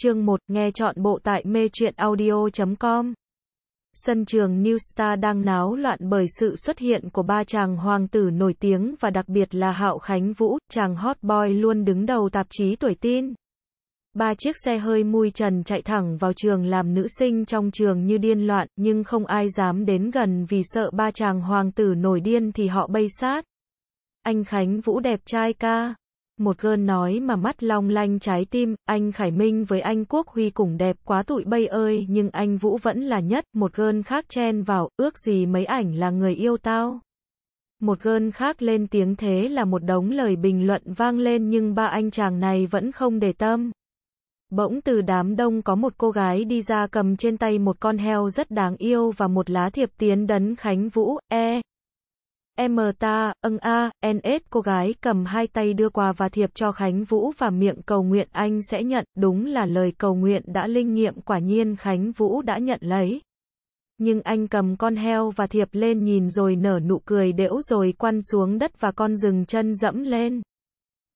chương 1, nghe chọn bộ tại mê truyện audio.com. Sân trường New Star đang náo loạn bởi sự xuất hiện của ba chàng hoàng tử nổi tiếng và đặc biệt là Hạo Khánh Vũ, chàng hot boy luôn đứng đầu tạp chí tuổi teen. Ba chiếc xe hơi mui trần chạy thẳng vào trường làm nữ sinh trong trường như điên loạn, nhưng không ai dám đến gần vì sợ ba chàng hoàng tử nổi điên thì họ bay sát. Anh Khánh Vũ đẹp trai ca một gơn nói mà mắt long lanh trái tim, anh Khải Minh với anh Quốc Huy cùng đẹp quá tụi bay ơi, nhưng anh Vũ vẫn là nhất, một gơn khác chen vào, ước gì mấy ảnh là người yêu tao. Một gơn khác lên tiếng thế là một đống lời bình luận vang lên nhưng ba anh chàng này vẫn không để tâm. Bỗng từ đám đông có một cô gái đi ra cầm trên tay một con heo rất đáng yêu và một lá thiệp tiến đấn Khánh Vũ, e. M ta, ân a, NS cô gái cầm hai tay đưa quà và thiệp cho Khánh Vũ và miệng cầu nguyện anh sẽ nhận, đúng là lời cầu nguyện đã linh nghiệm quả nhiên Khánh Vũ đã nhận lấy. Nhưng anh cầm con heo và thiệp lên nhìn rồi nở nụ cười đễu rồi quăn xuống đất và con dừng chân dẫm lên.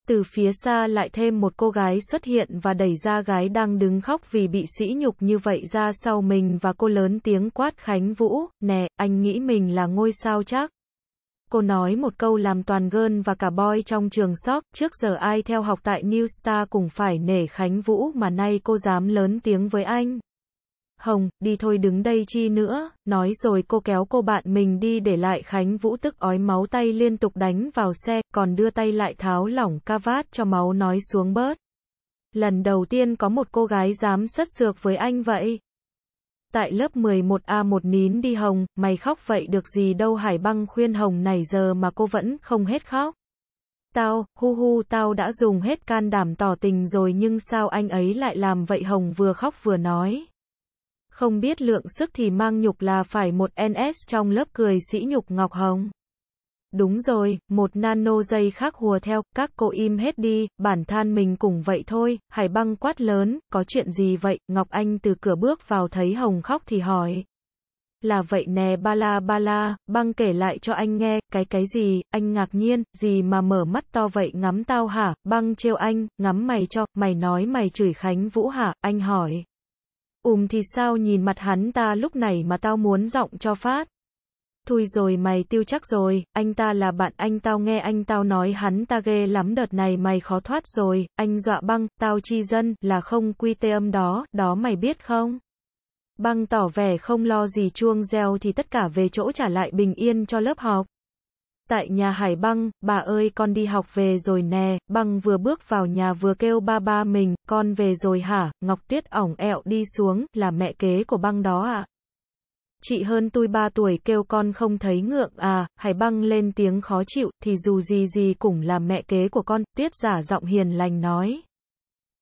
Từ phía xa lại thêm một cô gái xuất hiện và đẩy ra gái đang đứng khóc vì bị sĩ nhục như vậy ra sau mình và cô lớn tiếng quát Khánh Vũ, nè, anh nghĩ mình là ngôi sao chắc. Cô nói một câu làm toàn girl và cả boy trong trường sóc, trước giờ ai theo học tại New Star cũng phải nể Khánh Vũ mà nay cô dám lớn tiếng với anh. Hồng, đi thôi đứng đây chi nữa, nói rồi cô kéo cô bạn mình đi để lại Khánh Vũ tức ói máu tay liên tục đánh vào xe, còn đưa tay lại tháo lỏng ca vát cho máu nói xuống bớt. Lần đầu tiên có một cô gái dám sất sược với anh vậy. Tại lớp 11 a một nín đi Hồng, mày khóc vậy được gì đâu Hải Băng khuyên Hồng này giờ mà cô vẫn không hết khóc. Tao, hu hu tao đã dùng hết can đảm tỏ tình rồi nhưng sao anh ấy lại làm vậy Hồng vừa khóc vừa nói. Không biết lượng sức thì mang nhục là phải một NS trong lớp cười sĩ nhục Ngọc Hồng. Đúng rồi, một nano giây khác hùa theo, các cô im hết đi, bản thân mình cũng vậy thôi, hải băng quát lớn, có chuyện gì vậy, Ngọc Anh từ cửa bước vào thấy Hồng khóc thì hỏi. Là vậy nè ba la ba la, băng kể lại cho anh nghe, cái cái gì, anh ngạc nhiên, gì mà mở mắt to vậy ngắm tao hả, băng trêu anh, ngắm mày cho, mày nói mày chửi Khánh Vũ hả, anh hỏi. um thì sao nhìn mặt hắn ta lúc này mà tao muốn giọng cho phát. Thôi rồi mày tiêu chắc rồi, anh ta là bạn anh tao nghe anh tao nói hắn ta ghê lắm đợt này mày khó thoát rồi, anh dọa băng, tao chi dân, là không quy tê âm đó, đó mày biết không? Băng tỏ vẻ không lo gì chuông reo thì tất cả về chỗ trả lại bình yên cho lớp học. Tại nhà Hải Băng, bà ơi con đi học về rồi nè, Băng vừa bước vào nhà vừa kêu ba ba mình, con về rồi hả, Ngọc tuyết ỏng ẹo đi xuống, là mẹ kế của Băng đó ạ. À chị hơn tôi 3 tuổi kêu con không thấy ngượng à, Hải băng lên tiếng khó chịu, thì dù gì gì cũng là mẹ kế của con, tuyết giả giọng hiền lành nói.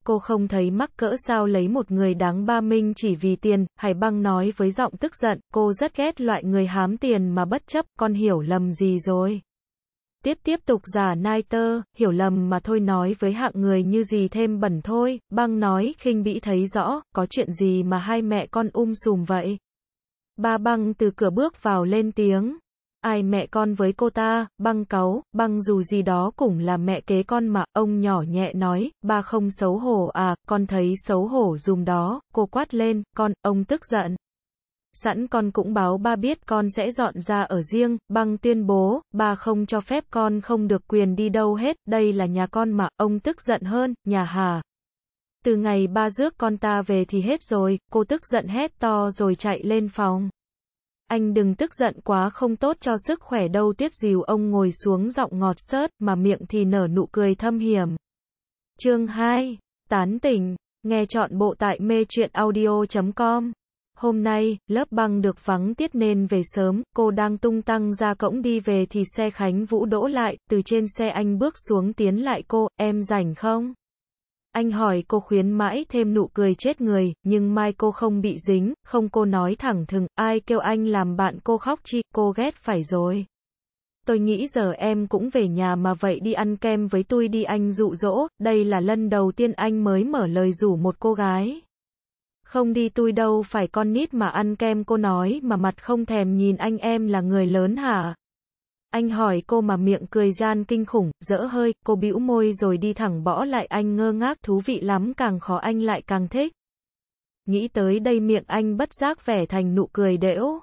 Cô không thấy mắc cỡ sao lấy một người đáng ba minh chỉ vì tiền, Hải băng nói với giọng tức giận, cô rất ghét loại người hám tiền mà bất chấp, con hiểu lầm gì rồi. Tiếp tiếp tục giả nai tơ, hiểu lầm mà thôi nói với hạng người như gì thêm bẩn thôi, băng nói khinh bĩ thấy rõ, có chuyện gì mà hai mẹ con um sùm vậy. Ba băng từ cửa bước vào lên tiếng. Ai mẹ con với cô ta, băng cáu, băng dù gì đó cũng là mẹ kế con mà, ông nhỏ nhẹ nói, ba không xấu hổ à, con thấy xấu hổ dùm đó, cô quát lên, con, ông tức giận. Sẵn con cũng báo ba biết con sẽ dọn ra ở riêng, băng tuyên bố, ba không cho phép con không được quyền đi đâu hết, đây là nhà con mà, ông tức giận hơn, nhà hà, từ ngày ba rước con ta về thì hết rồi, cô tức giận hét to rồi chạy lên phòng. Anh đừng tức giận quá không tốt cho sức khỏe đâu tiết dìu ông ngồi xuống giọng ngọt sớt mà miệng thì nở nụ cười thâm hiểm. Chương 2. Tán tỉnh. Nghe chọn bộ tại mê truyện audio.com. Hôm nay, lớp băng được vắng tiết nên về sớm, cô đang tung tăng ra cổng đi về thì xe Khánh Vũ đỗ lại, từ trên xe anh bước xuống tiến lại cô, em rảnh không? Anh hỏi cô khuyến mãi thêm nụ cười chết người, nhưng mai cô không bị dính, không cô nói thẳng thừng, ai kêu anh làm bạn cô khóc chi, cô ghét phải rồi. Tôi nghĩ giờ em cũng về nhà mà vậy đi ăn kem với tôi đi anh dụ dỗ, đây là lần đầu tiên anh mới mở lời rủ một cô gái. Không đi tôi đâu phải con nít mà ăn kem cô nói mà mặt không thèm nhìn anh em là người lớn hả, anh hỏi cô mà miệng cười gian kinh khủng, dỡ hơi, cô bĩu môi rồi đi thẳng bỏ lại anh ngơ ngác, thú vị lắm càng khó anh lại càng thích. Nghĩ tới đây miệng anh bất giác vẻ thành nụ cười đễu.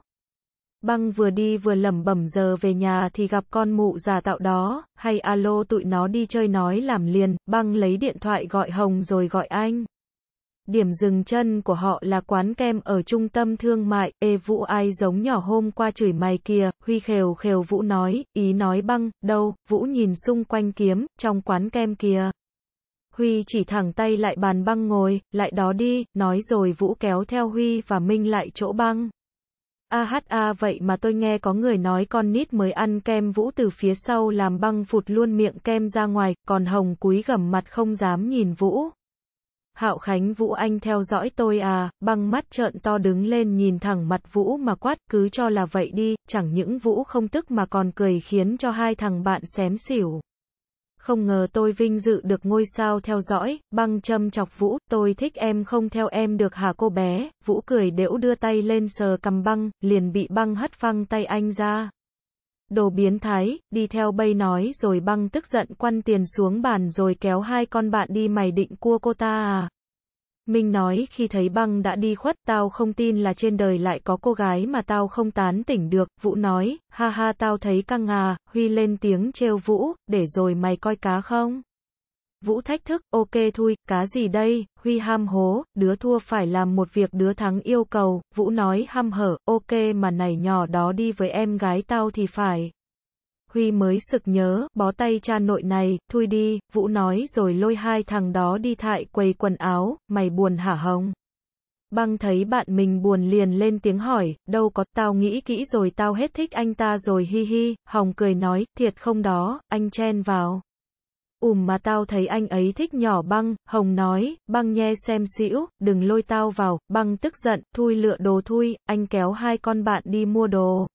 Băng vừa đi vừa lẩm bẩm giờ về nhà thì gặp con mụ già tạo đó, hay alo tụi nó đi chơi nói làm liền, băng lấy điện thoại gọi Hồng rồi gọi anh. Điểm dừng chân của họ là quán kem ở trung tâm thương mại, ê Vũ ai giống nhỏ hôm qua chửi mày kia. Huy khều khều Vũ nói, ý nói băng, đâu, Vũ nhìn xung quanh kiếm, trong quán kem kia. Huy chỉ thẳng tay lại bàn băng ngồi, lại đó đi, nói rồi Vũ kéo theo Huy và Minh lại chỗ băng. Aha vậy mà tôi nghe có người nói con nít mới ăn kem Vũ từ phía sau làm băng phụt luôn miệng kem ra ngoài, còn Hồng cúi gầm mặt không dám nhìn Vũ. Hạo Khánh Vũ Anh theo dõi tôi à, Băng mắt trợn to đứng lên nhìn thẳng mặt Vũ mà quát, cứ cho là vậy đi, chẳng những Vũ không tức mà còn cười khiến cho hai thằng bạn xém xỉu. Không ngờ tôi vinh dự được ngôi sao theo dõi, băng châm chọc Vũ, tôi thích em không theo em được hả cô bé, Vũ cười đễu đưa tay lên sờ cầm băng, liền bị băng hất phăng tay anh ra. Đồ biến thái, đi theo bay nói rồi băng tức giận quăn tiền xuống bàn rồi kéo hai con bạn đi mày định cua cô ta à. Minh nói khi thấy băng đã đi khuất tao không tin là trên đời lại có cô gái mà tao không tán tỉnh được. Vũ nói, ha ha tao thấy căng à, Huy lên tiếng trêu Vũ, để rồi mày coi cá không. Vũ thách thức, ok thôi, cá gì đây, Huy ham hố, đứa thua phải làm một việc đứa thắng yêu cầu, Vũ nói ham hở, ok mà này nhỏ đó đi với em gái tao thì phải. Huy mới sực nhớ, bó tay cha nội này, thui đi, Vũ nói rồi lôi hai thằng đó đi thại quầy quần áo, mày buồn hả hồng? Băng thấy bạn mình buồn liền lên tiếng hỏi, đâu có, tao nghĩ kỹ rồi tao hết thích anh ta rồi hi hi, Hồng cười nói, thiệt không đó, anh chen vào. Ùm mà tao thấy anh ấy thích nhỏ băng, Hồng nói, băng nhe xem xỉu, đừng lôi tao vào, băng tức giận, thui lựa đồ thui, anh kéo hai con bạn đi mua đồ.